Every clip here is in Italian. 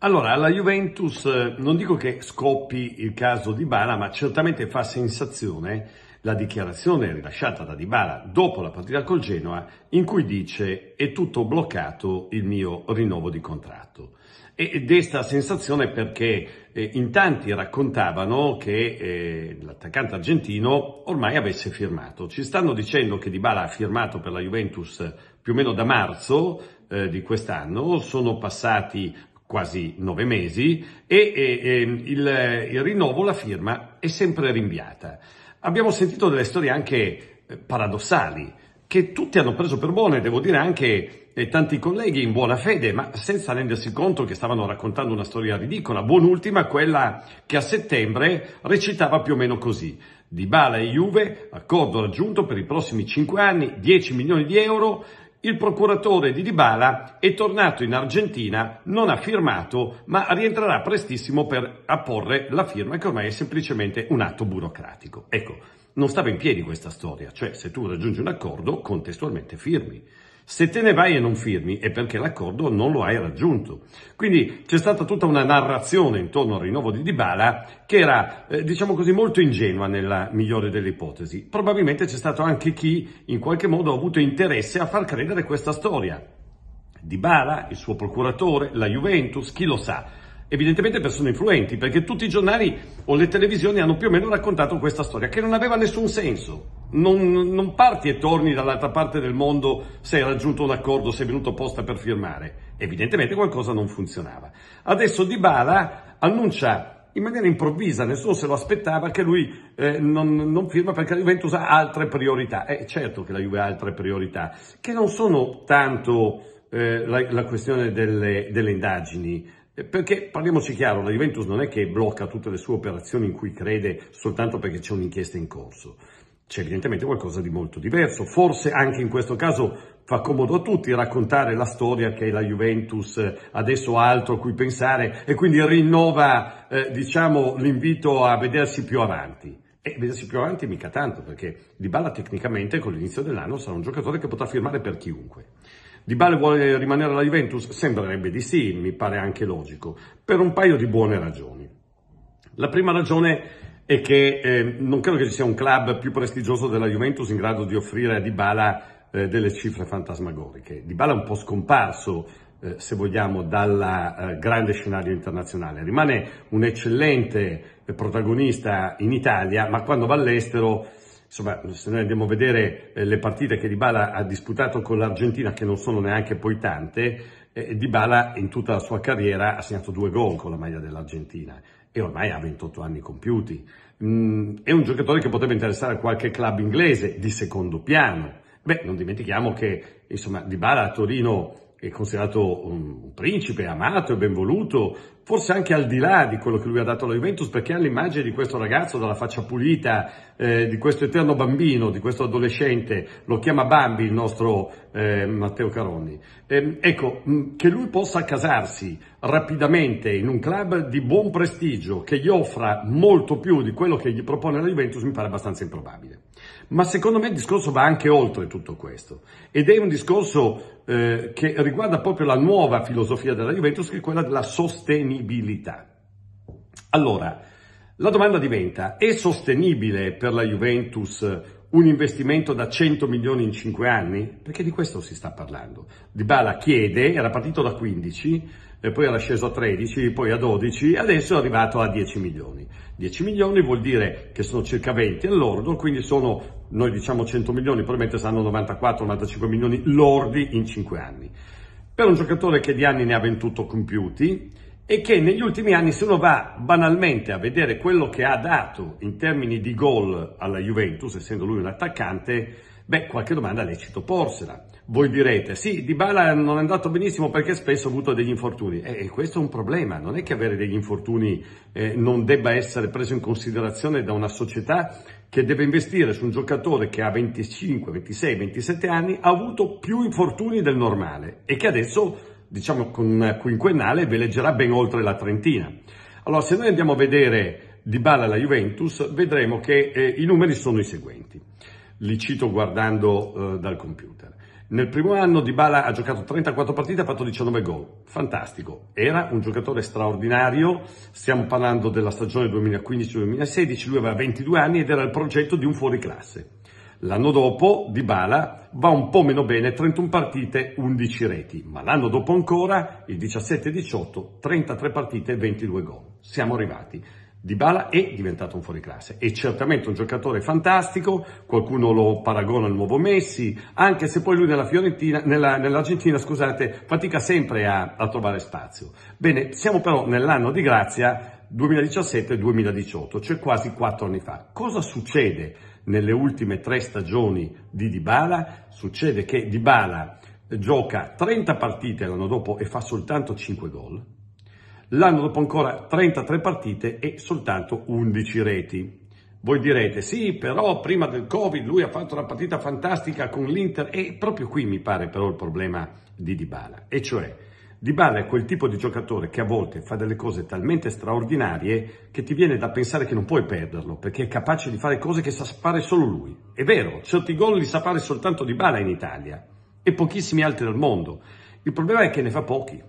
Allora, alla Juventus eh, non dico che scoppi il caso di Bala, ma certamente fa sensazione la dichiarazione rilasciata da Dybala dopo la partita col Genoa in cui dice è tutto bloccato il mio rinnovo di contratto. E desta sensazione perché eh, in tanti raccontavano che eh, l'attaccante argentino ormai avesse firmato. Ci stanno dicendo che Dybala ha firmato per la Juventus più o meno da marzo eh, di quest'anno, sono passati quasi nove mesi e, e, e il, il rinnovo, la firma è sempre rinviata. Abbiamo sentito delle storie anche eh, paradossali che tutti hanno preso per buone, devo dire anche eh, tanti colleghi in buona fede, ma senza rendersi conto che stavano raccontando una storia ridicola. Buon'ultima quella che a settembre recitava più o meno così. Di Bala e Juve, accordo raggiunto per i prossimi 5 anni, 10 milioni di euro, il procuratore di Dybala è tornato in Argentina, non ha firmato, ma rientrerà prestissimo per apporre la firma che ormai è semplicemente un atto burocratico. Ecco, non stava in piedi questa storia, cioè se tu raggiungi un accordo contestualmente firmi. Se te ne vai e non firmi è perché l'accordo non lo hai raggiunto. Quindi c'è stata tutta una narrazione intorno al rinnovo di Dybala che era, eh, diciamo così, molto ingenua nella migliore delle ipotesi. Probabilmente c'è stato anche chi in qualche modo ha avuto interesse a far credere questa storia. Dybala, il suo procuratore, la Juventus, chi lo sa evidentemente persone influenti, perché tutti i giornali o le televisioni hanno più o meno raccontato questa storia, che non aveva nessun senso. Non, non parti e torni dall'altra parte del mondo se hai raggiunto un accordo, se sei venuto apposta per firmare. Evidentemente qualcosa non funzionava. Adesso Dybala annuncia in maniera improvvisa, nessuno se lo aspettava, che lui eh, non, non, firma perché la Juventus ha altre priorità. È eh, certo che la Juve ha altre priorità, che non sono tanto eh, la, la, questione delle, delle indagini, eh, perché parliamoci chiaro, la Juventus non è che blocca tutte le sue operazioni in cui crede soltanto perché c'è un'inchiesta in corso. C'è evidentemente qualcosa di molto diverso. Forse anche in questo caso fa comodo a tutti raccontare la storia che la Juventus eh, adesso ha altro a cui pensare e quindi rinnova, eh, diciamo, l'invito a vedersi più avanti. E vedersi più avanti mica tanto, perché Di Balla tecnicamente con l'inizio dell'anno sarà un giocatore che potrà firmare per chiunque. Dybala vuole rimanere alla Juventus? Sembrerebbe di sì, mi pare anche logico, per un paio di buone ragioni. La prima ragione è che eh, non credo che ci sia un club più prestigioso della Juventus in grado di offrire a Dybala eh, delle cifre fantasmagoriche. Dybala è un po' scomparso eh, se vogliamo, dal eh, grande scenario internazionale. Rimane un eccellente eh, protagonista in Italia, ma quando va all'estero insomma, se noi andiamo a vedere eh, le partite che Dybala ha disputato con l'Argentina, che non sono neanche poi tante, eh, Dybala in tutta la sua carriera ha segnato due gol con la maglia dell'Argentina e ormai ha 28 anni compiuti. Mm, è un giocatore che potrebbe interessare a qualche club inglese di secondo piano. Beh, non dimentichiamo che, insomma, Dybala a Torino è considerato un principe, amato e benvoluto, forse anche al di là di quello che lui ha dato alla Juventus, perché ha l'immagine di questo ragazzo dalla faccia pulita, eh, di questo eterno bambino, di questo adolescente, lo chiama Bambi il nostro eh, Matteo Caroni. Eh, ecco, mm, che lui possa casarsi rapidamente in un club di buon prestigio, che gli offra molto più di quello che gli propone la Juventus, mi pare abbastanza improbabile. Ma secondo me il discorso va anche oltre tutto questo ed è un discorso eh, che riguarda proprio la nuova filosofia della Juventus, che è quella della sostenibilità sostenibilità. Allora, la domanda diventa, è sostenibile per la Juventus un investimento da 100 milioni in 5 anni? Perché di questo si sta parlando. Di Bala chiede, era partito da 15, poi era sceso a 13, poi a 12, adesso è arrivato a 10 milioni. 10 milioni vuol dire che sono circa 20 all'ordo, quindi sono, noi diciamo 100 milioni, probabilmente saranno 94-95 milioni lordi in 5 anni. Per un giocatore che di anni ne ha 28 compiuti, e che negli ultimi anni se uno va banalmente a vedere quello che ha dato in termini di gol alla Juventus, essendo lui un attaccante, beh, qualche domanda lecito porsela. Voi direte, sì, Di Bala non è andato benissimo perché spesso ha avuto degli infortuni. Eh, e eh, questo è un problema, non è che avere degli infortuni eh, non debba essere preso in considerazione da una società che deve investire su un giocatore che ha 25, 26, 27 anni, ha avuto più infortuni del normale e che adesso diciamo con quinquennale ve leggerà ben oltre la trentina. Allora, se noi andiamo a vedere Di Bala alla Juventus, vedremo che eh, i numeri sono i seguenti. Li cito guardando eh, dal computer. Nel primo anno Di Bala ha giocato 34 partite, ha fatto 19 gol. Fantastico. Era un giocatore straordinario. Stiamo parlando della stagione 2015-2016. Lui aveva 22 anni ed era il progetto di un fuoriclasse. L'anno dopo Dybala va un po' meno bene, 31 partite, 11 reti, ma l'anno dopo ancora, il 17-18, 33 partite, 22 gol. Siamo arrivati. Dybala è diventato un fuoriclasse, è certamente un giocatore fantastico, qualcuno lo paragona al nuovo Messi, anche se poi lui nella Fiorentina, nella, nell'Argentina, scusate, fatica sempre a, a trovare spazio. Bene, siamo però nell'anno di grazia 2017-2018, cioè quasi 4 anni fa. Cosa succede? nelle ultime tre stagioni di Dybala, succede che Dybala gioca 30 partite l'anno dopo e fa soltanto 5 gol, l'anno dopo ancora 33 partite e soltanto 11 reti. Voi direte, sì, però prima del Covid lui ha fatto una partita fantastica con l'Inter e proprio qui mi pare però il problema di Dybala, e cioè Dybala è quel tipo di giocatore che a volte fa delle cose talmente straordinarie che ti viene da pensare che non puoi perderlo, perché è capace di fare cose che sa fare solo lui. È vero, certi gol li sa fare soltanto Dybala in Italia e pochissimi altri al mondo. Il problema è che ne fa pochi.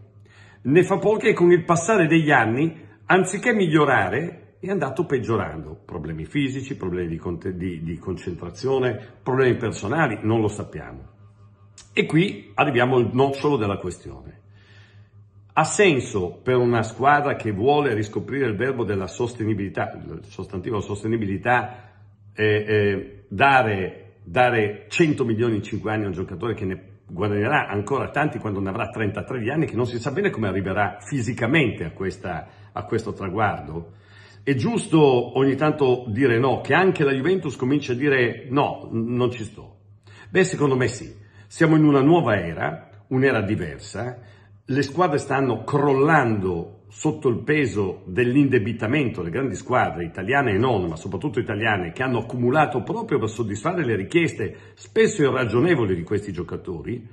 Ne fa pochi e con il passare degli anni, anziché migliorare, è andato peggiorando. Problemi fisici, problemi di, con- di, di, concentrazione, problemi personali, non lo sappiamo. E qui arriviamo al nocciolo della questione. Ha senso per una squadra che vuole riscoprire il verbo della sostenibilità, il sostantivo sostenibilità, eh, eh, dare, dare 100 milioni in 5 anni a un giocatore che ne guadagnerà ancora tanti quando ne avrà 33 di anni, che non si sa bene come arriverà fisicamente a, questa, a questo traguardo. È giusto ogni tanto dire no, che anche la Juventus comincia a dire no, non ci sto. Beh, secondo me sì. Siamo in una nuova era, un'era diversa, le squadre stanno crollando sotto il peso dell'indebitamento, le grandi squadre italiane e non, ma soprattutto italiane, che hanno accumulato proprio per soddisfare le richieste spesso irragionevoli di questi giocatori,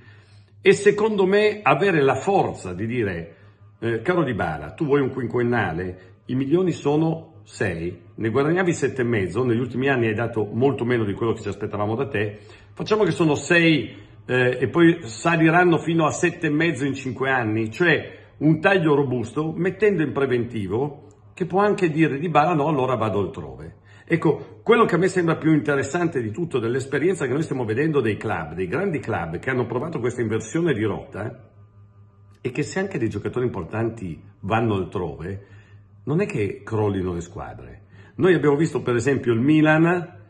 e secondo me avere la forza di dire, eh, caro Di Bala, tu vuoi un quinquennale, i milioni sono 6, ne guadagnavi 7,5, negli ultimi anni hai dato molto meno di quello che ci aspettavamo da te, facciamo che sono 6 eh, e poi saliranno fino a 7,5 in 5 anni, cioè un taglio robusto mettendo in preventivo che può anche dire di bala no, allora vado altrove. Ecco, quello che a me sembra più interessante di tutto dell'esperienza che noi stiamo vedendo dei club, dei grandi club che hanno provato questa inversione di rotta, è che se anche dei giocatori importanti vanno altrove, non è che crollino le squadre. Noi abbiamo visto per esempio il Milan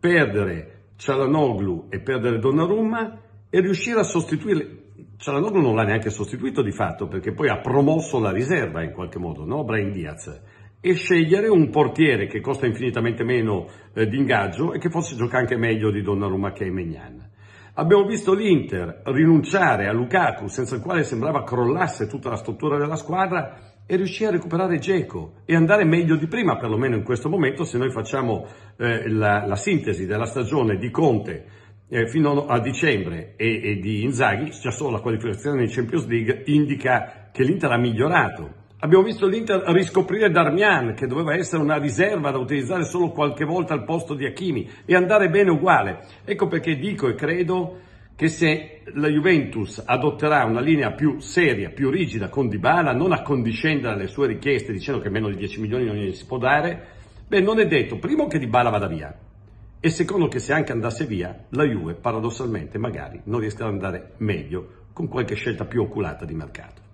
perdere Cialanoglu e perdere Donnarumma e riuscire a sostituire Cialanoglu non l'ha neanche sostituito di fatto perché poi ha promosso la riserva in qualche modo, no? Brian Diaz e scegliere un portiere che costa infinitamente meno eh, di ingaggio e che forse gioca anche meglio di Donnarumma che è Megnan. Abbiamo visto l'Inter rinunciare a Lukaku senza il quale sembrava crollasse tutta la struttura della squadra e riuscire a recuperare Geco e andare meglio di prima perlomeno in questo momento se noi facciamo eh, la, la sintesi della stagione di Conte eh, fino a dicembre e, e di Inzaghi, già solo la qualificazione in Champions League indica che l'Inter ha migliorato. Abbiamo visto l'Inter riscoprire Darmian, che doveva essere una riserva da utilizzare solo qualche volta al posto di Hakimi, e andare bene uguale. Ecco perché dico e credo che se la Juventus adotterà una linea più seria, più rigida con Dybala, non accondiscendere alle sue richieste dicendo che meno di 10 milioni non gli si può dare, beh, non è detto, primo, che Dybala vada via, e secondo che se anche andasse via, la Juve paradossalmente magari non riesca ad andare meglio con qualche scelta più oculata di mercato.